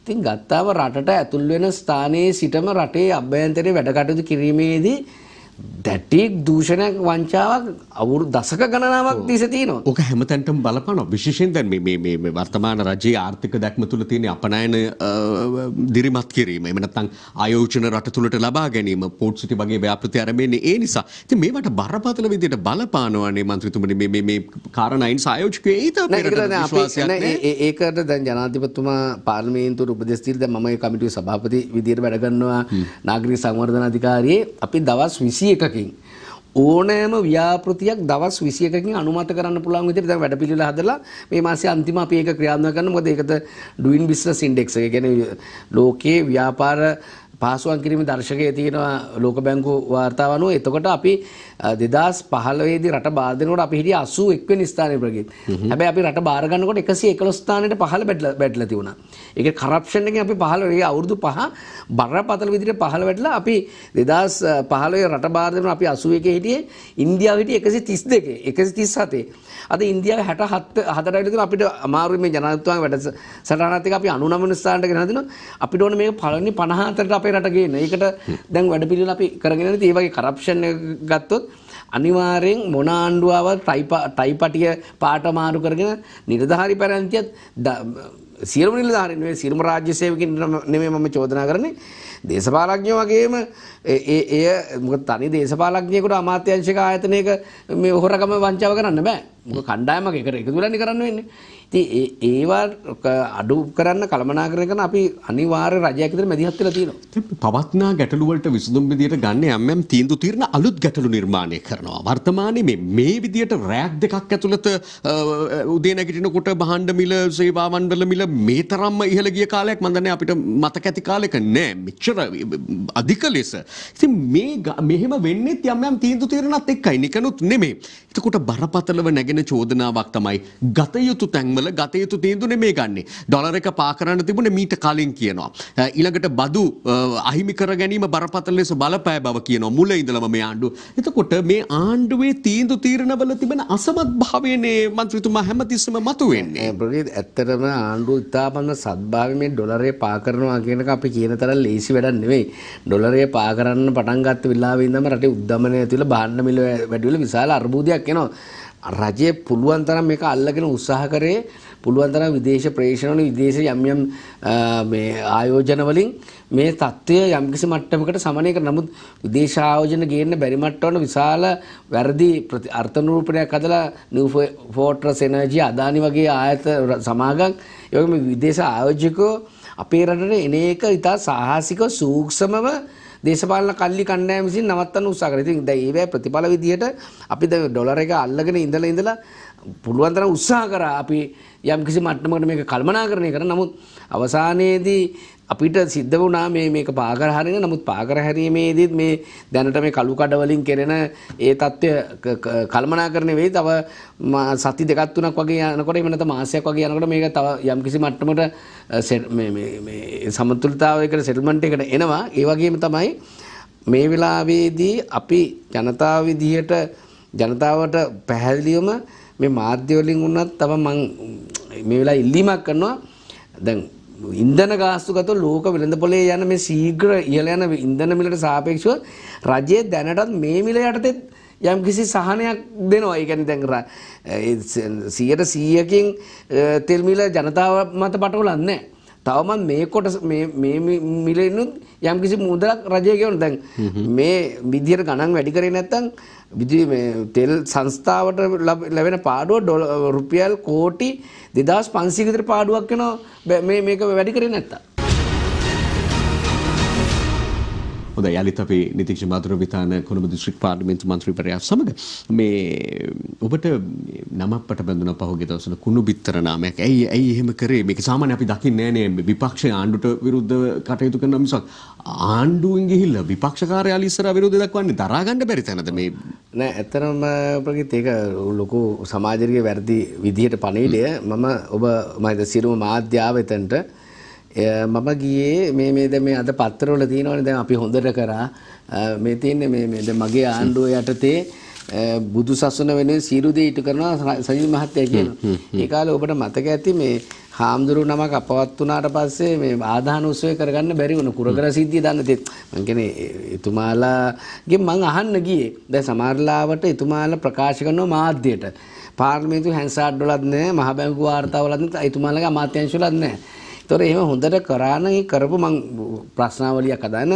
ඉතින් ගත්තාම රටට ඇතුල් වෙන ස්ථානයේ සිටම රටේ අභ්‍යන්තරේ වැඩ කටයුතු කිරීමේදී දැටේක් දූෂණයක් වංචාවක් අවුරු දසක ගණනාවක් තිස තියෙනවා. ඕක හැමතැනටම බලපානවා. විශේෂයෙන් දැන් මේ මේ මේ වර්තමාන රජයේ ආර්ථික දැක්ම තුල තියෙන අපනයන දිරිමත් කිරීම. එහෙම නැත්නම් ආයෝජන රට තුලට ලබා ගැනීම, පෝට් සිටි වගේ ව්‍යාපෘති ආරම්භෙන්නේ ඒ නිසා. ඉතින් මේවට බරපතල විදිහට බලපානවානේ මන්ත්‍රීතුමනි මේ මේ මේ කාරණයින් සායෝජකයෝ ඒත ඒකට දැන් ජනාධිපතිතුමා පාර්ලිමේන්තුවට උපදෙස් දීලා දැන් මම ඒ කමිටුවේ සභාපති විදිහට වැඩ කරනවා. නාගරික සංවර්ධන අධිකාරියේ අපි දවස් 20 21කින් ඕනෑම ව්‍යාපෘතියක් දවස් 21කින් අනුමත කරන්න පුළුවන් විදිහට දැන් වැඩපිළිවෙල හදලා මේ මාසේ අන්තිම අපි ඒක ක්‍රියාත්මක කරනවා මොකද ඒකද ඩුයින් බිස්නස් ඉන්ඩෙක්ස් එක කියන්නේ ලෝකයේ ව්‍යාපාර පහසුකම් කිරීමේ දර්ශකයේ තියෙන ලෝක බැංකු වාර්තාව අනුව එතකොට අපි දෙදස් පහලවේද රට බාධනකට අපි හිටිය අසූ එක්වෙන ස්ථානය ප්‍රගේ හැබැ අපි රට බාරගන්නකොට එකසි එකලස්ථානයට පහල බැටල බැටල තිවුණ එක කරප්ෂණ එක අපි පහලේ අවුරදු පහ බර පතල විදිට පහල වැටල අපි දෙදස් පහලේ රට බාධන අපි අසුව එක හිටිය ඉන්දියාවට එකසි තිස් දෙක එකසි තිස් සතේ අද ඉන්දියාව හැට හත් හතරට අපිට අමාරුම ජනතතුවන් වැඩ සටනතක අපි අනුනමන ස්ථානට ගෙනදින අපි ඕන මේ පලනි පනහතරට අපේ රටගේ ඒකට දැන් වැඩ පිළි අපි කරගෙන ඒවගේ කරප්ෂණ ගත්තොත් අනිවාර්යෙන් මොන ආණ්ඩුවාවත් ටයිපටිය පාට මාරු කරගෙන නිලධාරි පැරන්තියත් සියලුම නිලධාරීන් නෙවෙයි සියලුම රාජ්‍ය සේවකින් නෙමෙයි මම චෝදනා කරන්නේ දේශපාලඥයෝ වගේම ඒ එය මොකද තනි දේශපාලඥයෙකුට අමාත්‍යංශික ආයතනයක මේ හොරකම වංචාව කරන්න බෑ මොකද කණ්ඩායමක් එකට එකතු වෙලානේ කරන්න වෙන්නේ ඉතින් ඒවා අඩු කරන්න කළමනාකරණය කරන අපි අනිවාර්ය රජයක් විදිහට මැදිහත් වෙලා තියෙනවා. පවත්නා ගැටලු වලට විසඳුම් විදිහට ගන්න යම් යම් තීන්දුව తీරන අලුත් ගැටලු නිර්මාණය කරනවා. වර්තමානයේ මේ මේ විදිහට රැක් දෙකක් ඇතුළත උදේ නැගිටිනකොට භාණ්ඩ මිල, සේවාවන් වල මිල මේ තරම්ම ඉහළ ගිය කාලයක් මම දන්නේ අපිට මතක ඇති කාලෙක නෑ. මෙච්චර අධික ලෙස. ඉතින් මේ මෙහෙම වෙන්නේත් යම් යම් තීන්දුව తీරනත් එක්කයි නිකනුත් නෙමෙයි. එතකොට බරපතලව නැගෙන චෝදනාවක් තමයි ගත යුතු තැන්වල වල ගතයුතු තීන්දුනේ මේ ගන්නේ. ඩොලර එක පා කරන්න තිබුණේ මීට කලින් කියනවා. ඊළඟට බදු අහිමි කර ගැනීම බරපතල ලෙස බලපෑ බව කියනවා මුල ඉඳලම මේ ආණ්ඩුව. එතකොට මේ ආණ්ඩුවේ තීන්දුව තීරණවල තිබෙන අසමත් භාවයනේ මන්ත්‍රීතුමා හැමතිස්සම මතුවෙන්නේ. ප්‍රදීප් ඇත්තටම ආණ්ඩුව ඉතාමත්ම සත්භාවයෙන් ඩොලරේ පා කරනවා කියන එක අපි කියන තරම් ලේසි වැඩක් නෙවෙයි. ඩොලරේ පා කරන්න පටන් ගත්ත වෙලාවේ ඉඳන්ම රටේ උද්දමනය ඇතුළේ භාණ්ඩ මිල වැඩිවිල විශාල අර්බුදයක් එනවා. රජය පුළුවන් තරම් මේක අල්ලගෙන උත්සාහ කරේ පුළුවන් තරම් විදේශ ප්‍රේෂණ වලින් විදේශ යම් යම් මේ ආයෝජන වලින් මේ தত্ত্বය යම් කිසි මට්ටමකට සමනය කර නමුත් විදේශ ආයෝජන ගේන්න බැරි මට්ටවන විශාල වැරදි අර්ථ නිරූපණයක් හදලා නිව් ෆෝට්‍රස් එනර්ජි අදානි වගේ ආයත සමාගම් ඒ වගේම විදේශ ආයෝජකෝ අපේ රටට එන එක ඉතා සාහසික සූක්ෂමව දේශපාලන කල්ලි කණ්ඩායම විසින් නවත්තන්න උත්සාහ කරනවා. ඉතින් දැන් ඒවැ ප්‍රතිඵල විදියට අපි දැන් ඩොලර් එක අල්ලගෙන ඉඳලා ඉඳලා පුළුවන් තරම් උත්සාහ කරා අපි යම් කිසි මට්ටමකට මේක කල්පනාකරණය කරන නමුත් අවසානයේදී අපිට සිද්ධ වුණා මේ මේක පාගර හරින නමුත් පාගර හැරීමේදීත් මේ දැනට මේ කළු කඩ වලින් කෙරෙන ඒ తත්වය කල්මනාකරණය වෙයි තව සති දෙකක් තුනක් වගේ යනකොට එහෙම නැත්නම් මාසයක් වගේ යනකොට මේක තව යම් කිසි මට්ටමකට මේ මේ මේ සමතුලිතතාවයකට සෙටල්මන්ට් එකකට එනවා ඒ වගේම තමයි මේ වෙලාවේදී අපි ජනතාව විදිහට ජනතාවට පැහැදිලිවම මේ මාධ්‍ය වලින් වුණත් තව මං මේ වෙලාවේ ඉල්ලීමක් කරනවා දැන් ඉන්ධන ගාස්තු ගතොත් ලෝක වෙළඳපොලේ යන මේ ශීඝ්‍ර ඉහළ යන ඉන්ධන මිලට සාපේක්ෂව රජයේ දැනටත් මේ මිල යටතේ යම් කිසි සහනයක් දෙනවා ඒ කියන්නේ දැන් 100ට 100කින් තෙල් මිල ජනතාව මත පටවලන්නේ නැහැ. තවම මේ කොට මේ මේ මිලෙනුත් යම් කිසි මුදලක් රජය ගෙවන දැන් මේ විදිහට ගණන් වැඩි කරේ නැත්නම් විදි තෙල් සංස්ථාවට ලැබෙන පාඩුව රුපියල් කෝටි 2500 කට පාඩුවක් වෙනවා මේක වැඩි කරේ නැත්නම් හොඳ යළිත් අපේ නිතික්ෂ මාධුරවිතාන කොළඹ දිස්ත්‍රික් පාර්ලිමේන්තු මන්ත්‍රීවරයා සමග මේ ඔබට නමකට බැඳුන පහුගිය දවස්වල කුණු බිත්තර නාමයක්. ඇයි ඇයි එහෙම කරේ? මේක සාමාන්‍ය අපි දකින්නේ නෑනේ විපක්ෂයේ ආණ්ඩුවට විරුද්ධව කටයුතු කරන මිසක් ආණ්ඩුවෙන් ගිහිල්ලා විපක්ෂ කාර්යාලය ඉස්සරහා විරෝධය දක්වන්නේ දරා ගන්න බැරි තැනද මේ? නෑ ඇත්තටම ප්‍රගීත් ඒක ලොකු සමාජයේ වැරදි විදිහට පණිවිඩය මම ඔබ මම සියලුම මාධ්‍යාව එතනට මම ගියේ මේ මේ දැන් මේ අද පත්තරවල තියෙනවනේ දැන් අපි හොඳට කරා මේ තියෙන්නේ මේ මේ දැන් මගේ ආණ්ඩුව යටතේ බුදු සසුන වෙනුවෙන් සීරු දේ ඉටු කරනවා සජිත් මහත්තයා කියනවා. ඒ කාලේ ඔබට මතක ඇති මේ හාමුදුරු නමක් අපවත් වුණාට පස්සේ මේ ආදාන උත්සවය කරගන්න බැරි වුණ කුරගල සිද්ධිය දන්න තෙත් මං කියන්නේ එතුමාලාගෙන් මං අහන්න ගියේ දැන් සමහරලාවට එතුමාලා ප්‍රකාශ කරන මාධ්‍යයට පාර්ලිමේන්තු හැන්සාඩ් වලත් නැහැ මහ බැංකු වාර්තා වලත් නැහැ එතුමාලගේ අමාත්‍යංශ වලත් නැහැ ඒතොර එහෙම හොඳට කරා නම් ඒ කරපු මං ප්‍රශ්නාවලියක් හදාන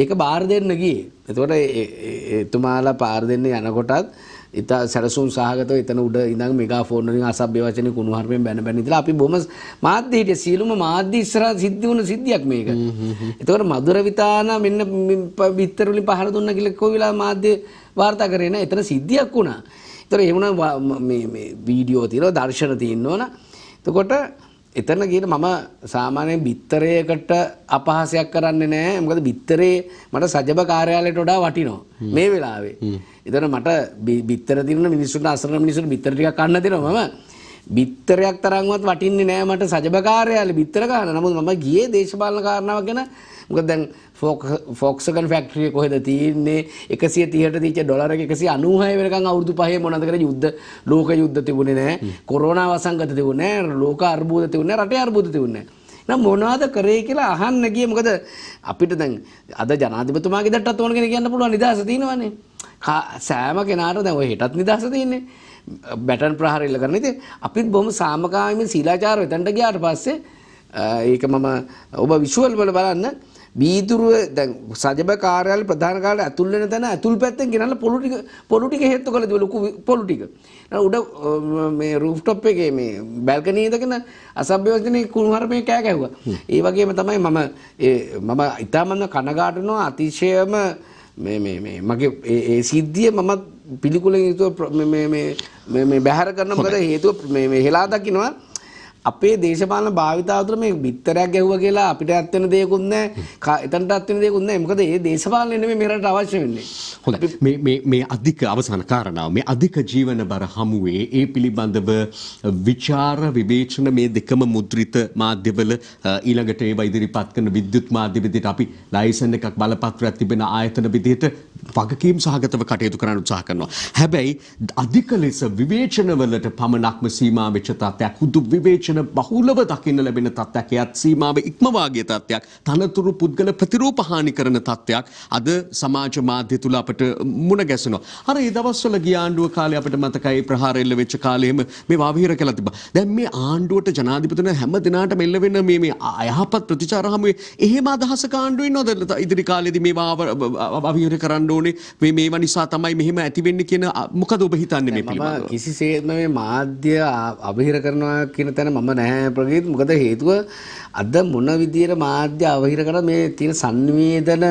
ඒක බාර දෙන්න ගියේ. එතකොට එතුමාලා පාර දෙන්න යනකොටත් ඉත සැරසුම් සහගතව එතන උඩ ඉඳන් මෙගාෆෝන් වලින් අසභ්‍ය වචන කුණු හර්පෙන් බැන බැන ඉඳලා අපි බොහොම මාධ්‍ය හිටිය සියලුම මාධ්‍ය ඉස්සරහ සිද්ධ වුණ සිද්ධියක් මේක. එතකොට මధుරවිතාන මෙන්න පිටතර වලින් පහර දුන්න කියලා කොයි වෙලාව මාධ්‍ය වාර්තා කරේ නැහැ. එතන සිද්ධියක් වුණා. ඒතර ඒ වුණා මේ මේ වීඩියෝ තියෙනවා දර්ශන තියෙනවනේ. එතකොට එතන කියන මම සාමාන්‍ය බිත්තරයකට අපහාසයක් කරන්නේ නැහැ. මොකද බිත්තරේ මට සජබ කාර්යාලයට වඩා වටිනවා මේ වෙලාවේ. එතන මට බිත්තර දිනන මිනිස්සුන්ට අසරණ මිනිස්සුන්ට බිත්තර ටිකක් කන්න දෙනවා මම. බිත්තරයක් තරම්වත් වටින්නේ නැහැ මට සජබ කාර්යාලේ බිත්තර ගන්න. නමුත් මම ගියේ දේශපාලන කාරණාවක් ගැන. මොකද දැන් ෆෝක්සකන් ෆැක්ටරිය කොහෙද තියෙන්නේ එකසිය තිහට තිච ඩොලර එකසි අනුහය වෙනකන් අවුරුදු පහේ මොනද කර යුද්ධ ලෝක යුද්ධ තිබුණේ නෑ කොරෝනා වසංගත තිබුණේ ලෝක අර්බුද තිබුණේ රටේ අර්බුද තිබුණේ නම් මොනවද කරේ කියලා අහන්න ගියේ මොකද අපිට දැන් අද ජනාධිපතිතුමාගේ දට්ටත් ඕන කෙනෙක් කියන්න පුළුවන් නිදහස තියෙනවනේ සෑම කෙනාට දැන් ඔය හෙටත් නිදහස තියෙන්නේ බැටන් ප්‍රහාර එල්ල කරන ඉතින් අපිත් බොහොම සාමකාමීව සීලාචාර වෙතන්ට ගියාට පස්සේ ඒක මම ඔබ විෂුවල් වල බලන්න වීදුරුව දැන් සජබ කාර්යාලේ ප්‍රධාන කාර්යාලේ ඇතුල් වෙන තැන ඇතුල් පැත්තෙන් ගෙනල්ලා පොලු ටික පොලු ටික හේත්තු කළ දේ ලොකු පොලු ටික. උඩ මේ රූෆ්ටොප් එකේ මේ බැල්කනි ඉඳගෙන අසභ්‍ය වචනේ කුණුහරුපේ කෑ ගැහුවා. ඒ වගේම තමයි මම මම ඉතාමත්ම කනගාටු වෙනවා අතිශයම මේ මේ මේ මගේ ඒ සිද්ධිය මම පිළිකුලෙන් යුතුව මේ මේ මේ බැහැර කරන මොකද හේතුව මේ මේ හෙලා දකින්නවා අපේ දේශපාලන භාවිතාව තුළ මේ බිත්තරයක් ගැහුවා කියලා අපිට ඇත් වෙන දෙයක්වත් නැහැ. එතනට ඇත් වෙන දෙයක්වත් නැහැ. මොකද මේ දේශපාලනේ නෙමෙයි මේ රටට අවශ්‍ය වෙන්නේ. හොඳයි. මේ මේ මේ අධික අවසාන කාරණාව මේ අධික ජීවන බර හමුවේ ඒ පිළිබඳව විචාර විවේචන මේ දෙකම මුද්‍රිත මාධ්‍යවල ඊළඟට ඒව ඉදිරිපත් කරන විද්‍යුත් මාධ්‍ය විදිහට අපි ලයිසන් එකක් බලපත්‍රයක් තිබෙන ආයතන විදිහට වගකීම් සහගතව කටයුතු කරන්න උත්සාහ කරනවා. හැබැයි අධික ලෙස විවේචනවලට පමණක්ම සීමා වෙච්ච තත්ත්වයක් හුදු විවේචන ලක්ෂණ බහුලව දකින්න ලැබෙන තත්ත්වයක් එයත් සීමාව ඉක්මවාගේ තත්ත්වයක් තනතුරු පුද්ගල ප්‍රතිරූප හානි කරන තත්ත්වයක් අද සමාජ මාධ්‍ය තුල අපට මුණ ගැසෙනවා අර ඒ දවස්වල ගිය ආණ්ඩුව කාලේ අපිට මතකයි ප්‍රහාර එල්ල වෙච්ච කාලේම මේ වාවිහිර කළා තිබ්බා දැන් මේ ආණ්ඩුවට ජනාධිපතිතුමා හැම දිනාටම එල්ල වෙන මේ මේ අයහපත් ප්‍රතිචාර හැමුවේ එහෙම අදහසක ආණ්ඩුව ඉන්නවද ඉදිරි කාලේදී මේවා වාවිහිර කරන්න ඕනේ මේ මේවා නිසා තමයි මෙහෙම ඇති වෙන්නේ කියන මොකද ඔබ හිතන්නේ මේ පිළිබඳව කිසිසේත්ම මේ මාධ්‍ය අභිහිර කරනවා කියන තැන මම මම නැහැ ප්‍රගීත් මොකද හේතුව අද මොන විදියට මාධ්‍ය අවහිර කරලා මේ තියෙන සංවේදන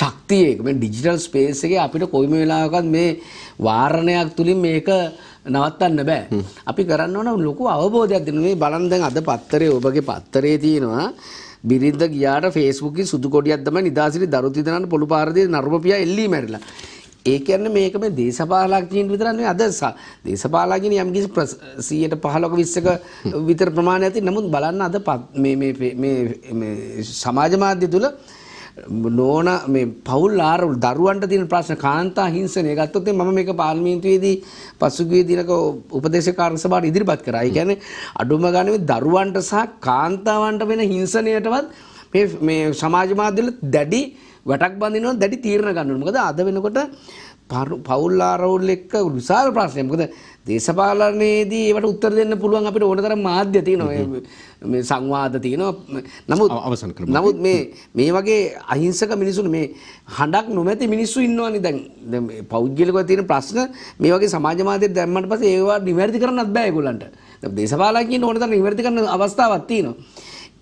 ශක්තිය එක මේ ඩිජිටල් ස්පේස් එකේ අපිට කොයිම වෙලාවකත් මේ වාරණයක් තුලින් මේක නවත්තන්න බෑ. අපි කරන්න ඕන ලොකු අවබෝධයක් දෙන්න මේ බලන් දැන් අද පත්තරේ ඔබගේ පත්තරේ තියෙනවා බිරිඳ ගියාට ෆේස්බුක්කින් සුදු කොඩියක් තමයි නිදාසිරි දරු තිදනන්න පොළු පාරදී නරුපපියා එල්ලී මැරිලා. ඒ කියන්නේ මේක මේ දේශපාලකයන් විතර නෙවෙයි අද දේශපාලකයන් යම් කිසි 100ට 15ක 20ක විතර ප්‍රමාණයක් තියෙන නමුත් බලන්න අද මේ මේ මේ මේ සමාජ මාධ්‍ය තුල නෝන මේ පවුල් ආරවුල් දරුවන්ට තියෙන ප්‍රශ්න කාන්තා හිංසනය ගත්තොත් මම මේක පාර්ලිමේන්තුවේදී පසුගිය දිනක උපදේශක කාර්ය සභාවට ඉදිරිපත් කරා. ඒ කියන්නේ අඩුම ගානේ දරුවන්ට සහ කාන්තාවන්ට වෙන හිංසනයටවත් මේ මේ සමාජ මාධ්‍යවල දැඩි වැටක් බඳිනවා දැඩි තීරණ ගන්න ඕනේ. මොකද අද වෙනකොට පවුල් ආරවුල් එක්ක විශාල ප්‍රශ්නයක්. මොකද දේශපාලනයේදී ඒවට උත්තර දෙන්න පුළුවන් අපිට ඕන තරම් මාධ්‍ය තියෙනවා. මේ සංවාද තියෙනවා. නමුත් අවසන් කරමු. නමුත් මේ මේ වගේ අහිංසක මිනිසුන් මේ හඬක් නොමැති මිනිස්සු ඉන්නවනේ දැන්. දැන් පෞද්ගලිකව තියෙන ප්‍රශ්න මේ වගේ සමාජ මාධ්‍යයට දැම්මට පස්සේ ඒවා නිවැරදි කරන්නත් බෑ ඒගොල්ලන්ට. දේශපාලකයන් ඕන තරම් නිවැරදි කරන්න අවස්ථාවක් තියෙනවා.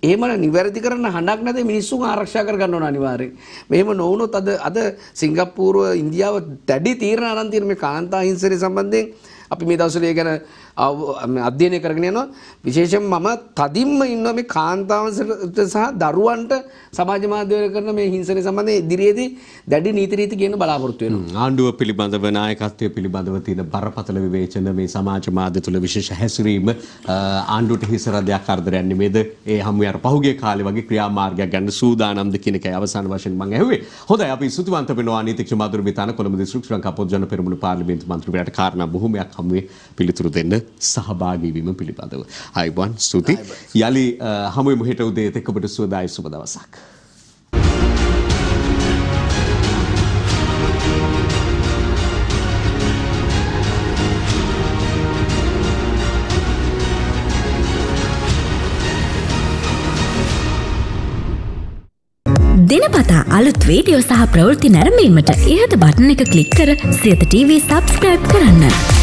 එහෙම නිවැරදි කරන හඬක් නැතේ මිනිස්සුන් ආරක්ෂා කරගන්න ඕන අනිවාර්යෙන්. මෙහෙම නොවුනොත් අද අද සිංගප්පූරුව ඉන්දියාව දැඩි තීරණ අරන් තියෙන මේ කාන්තා හිංසනය සම්බන්ධයෙන් අපි මේ දවස්වල ඒ ගැන අධ්‍යයනය කරගෙන යනවා විශේෂයෙන් මම තදින්ම ඉන්නවා මේ කාන්තාවන්ට සහ දරුවන්ට සමාජ මාධ්‍යවල කරන මේ හිංසනය සම්බන්ධයෙන් ඉදිරියේදී දැඩි නීති රීති කියන බලාපොරොත්තු වෙනවා ආණ්ඩුව පිළිබඳව නායකත්වය පිළිබඳව තියෙන බරපතල විවේචන මේ සමාජ මාධ්‍ය තුළ විශේෂ හැසිරීම ආණ්ඩුවට හිසරදයක් කරදරයක් නෙමෙයිද ඒ හැම වෙලාවෙම පහුගිය කාලේ වගේ ක්‍රියාමාර්ගයක් ගන්න සූදානම්ද කියන එකයි අවසාන වශයෙන් මම ඇහුවේ හොඳයි අපි සුතිවන්ත වෙනවා නීතිඥ මාධුර මිතාන කොළඹ දිස්ත්‍රික් ශ්‍රී ලංකා පොත් ජන පෙරමුණු පාර්ලිමේන්තු මන්ත්‍රීවරයාට කාරණා බොහොමයක් හමු වෙ පිළිතුරු දෙන්න සහභාගී වීම පිළිබඳව. අයබන් ස්තුති. යලි හමු වෙමු හෙට උදේ එතෙක් ඔබට සුවදායි සුබ දවසක්. දිනපතා අලුත් වීඩියෝ සහ ප්‍රවෘති නැරඹීමට ඉහත බටන එක ක්ලික් කර සියත TV සබස්ක්‍රයිබ් කරන්න.